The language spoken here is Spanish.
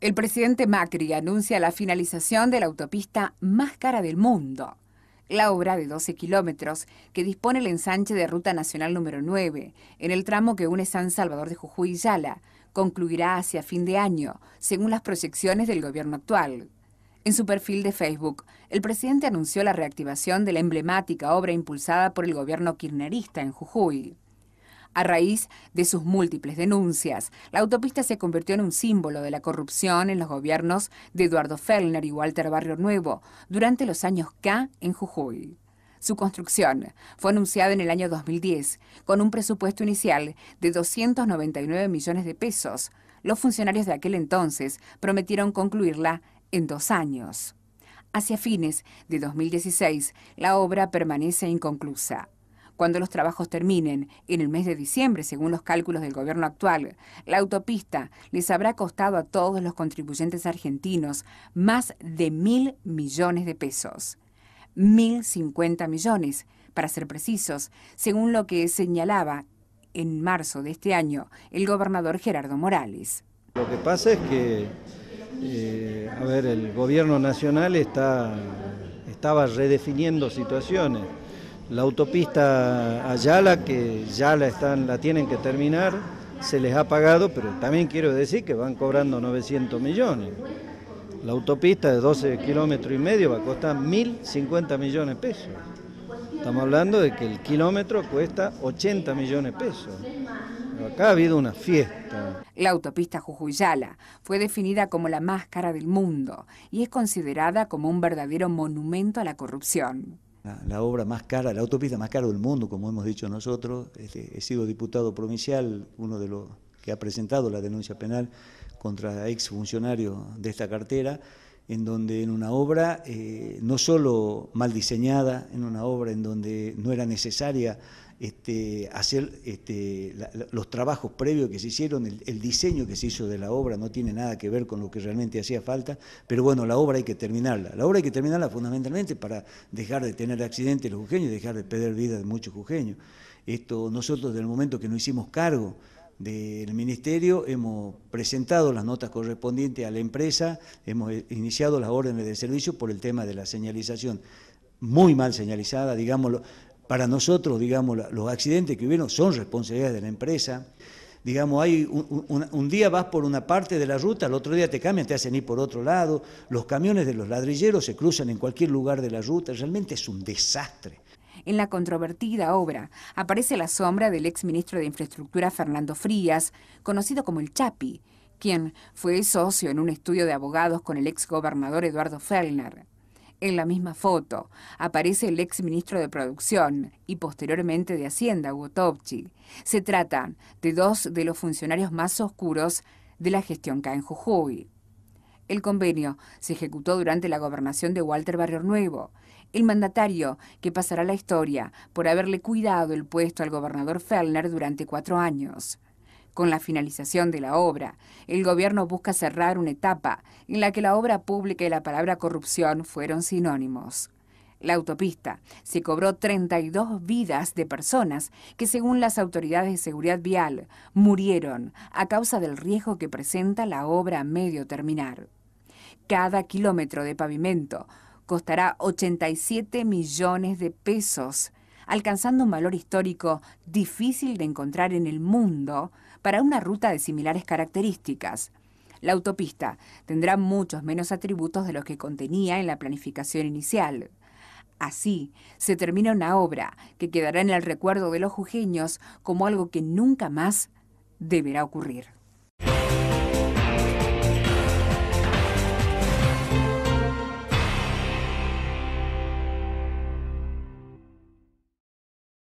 El presidente Macri anuncia la finalización de la autopista más cara del mundo. La obra de 12 kilómetros que dispone el ensanche de Ruta Nacional número 9, en el tramo que une San Salvador de Jujuy y Yala, concluirá hacia fin de año, según las proyecciones del gobierno actual. En su perfil de Facebook, el presidente anunció la reactivación de la emblemática obra impulsada por el gobierno kirchnerista en Jujuy a raíz de sus múltiples denuncias. La autopista se convirtió en un símbolo de la corrupción en los gobiernos de Eduardo Fellner y Walter Barrio Nuevo durante los años K en Jujuy. Su construcción fue anunciada en el año 2010 con un presupuesto inicial de 299 millones de pesos. Los funcionarios de aquel entonces prometieron concluirla en dos años. Hacia fines de 2016, la obra permanece inconclusa. Cuando los trabajos terminen en el mes de diciembre, según los cálculos del gobierno actual, la autopista les habrá costado a todos los contribuyentes argentinos más de mil millones de pesos. Mil cincuenta millones, para ser precisos, según lo que señalaba en marzo de este año el gobernador Gerardo Morales. Lo que pasa es que, eh, a ver, el gobierno nacional está, estaba redefiniendo situaciones. La autopista Ayala, que ya la, están, la tienen que terminar, se les ha pagado, pero también quiero decir que van cobrando 900 millones. La autopista de 12 kilómetros y medio va a costar 1.050 millones de pesos. Estamos hablando de que el kilómetro cuesta 80 millones de pesos. Acá ha habido una fiesta. La autopista Jujuyala fue definida como la más cara del mundo y es considerada como un verdadero monumento a la corrupción la, obra más cara, la autopista más cara del mundo, como hemos dicho nosotros. Este, he sido diputado provincial, uno de los que ha presentado la denuncia penal contra ex funcionario de esta cartera, en donde en una obra eh, no solo mal diseñada, en una obra en donde no era necesaria este, hacer este, los trabajos previos que se hicieron, el, diseño que se hizo de la obra no tiene nada que ver con lo que realmente hacía falta, pero bueno, la obra hay que terminarla. La obra hay que terminarla fundamentalmente para dejar de tener accidentes los jujeños y dejar de perder vida de muchos jujeños. Esto, nosotros desde el momento que nos hicimos cargo del Ministerio, hemos presentado las notas correspondientes a la empresa, hemos e, iniciado las órdenes de servicio por el tema de la señalización muy mal señalizada, digámoslo, para nosotros, digamos, los accidentes que hubieron son responsabilidades de la empresa. Digamos, hay un, día vas por una parte de la ruta, al otro día te cambian, te hacen ir por otro lado. Los camiones de los ladrilleros se cruzan en cualquier lugar de la ruta. Realmente es un desastre. En la controvertida obra aparece la sombra del ex ministro de Infraestructura Fernando Frías, conocido como el Chapi, quien fue socio en un estudio de abogados con el ex gobernador Eduardo Fellner. En la misma foto aparece el ex ministro de Producción y posteriormente de Hacienda, Topchi. Se trata de dos de los funcionarios más oscuros de la gestión K.N. en Jujuy. El convenio se ejecutó durante la gobernación de Walter Barrio Nuevo, el mandatario que pasará la historia por haberle cuidado el puesto al gobernador Fellner durante cuatro años. Con la finalización de la obra, el gobierno busca cerrar una etapa en la que la obra pública y la palabra corrupción fueron sinónimos. La autopista se cobró 32 vidas de personas que, según las autoridades de seguridad vial, murieron a causa del riesgo que presenta la obra a medio terminar. Cada kilómetro de pavimento costará 87 millones de pesos, alcanzando un valor histórico difícil de encontrar en el mundo para una ruta de similares características. La autopista tendrá muchos menos atributos de los que contenía en la planificación inicial. Así se termina una obra que quedará en el recuerdo de los jujeños como algo que nunca más deberá ocurrir.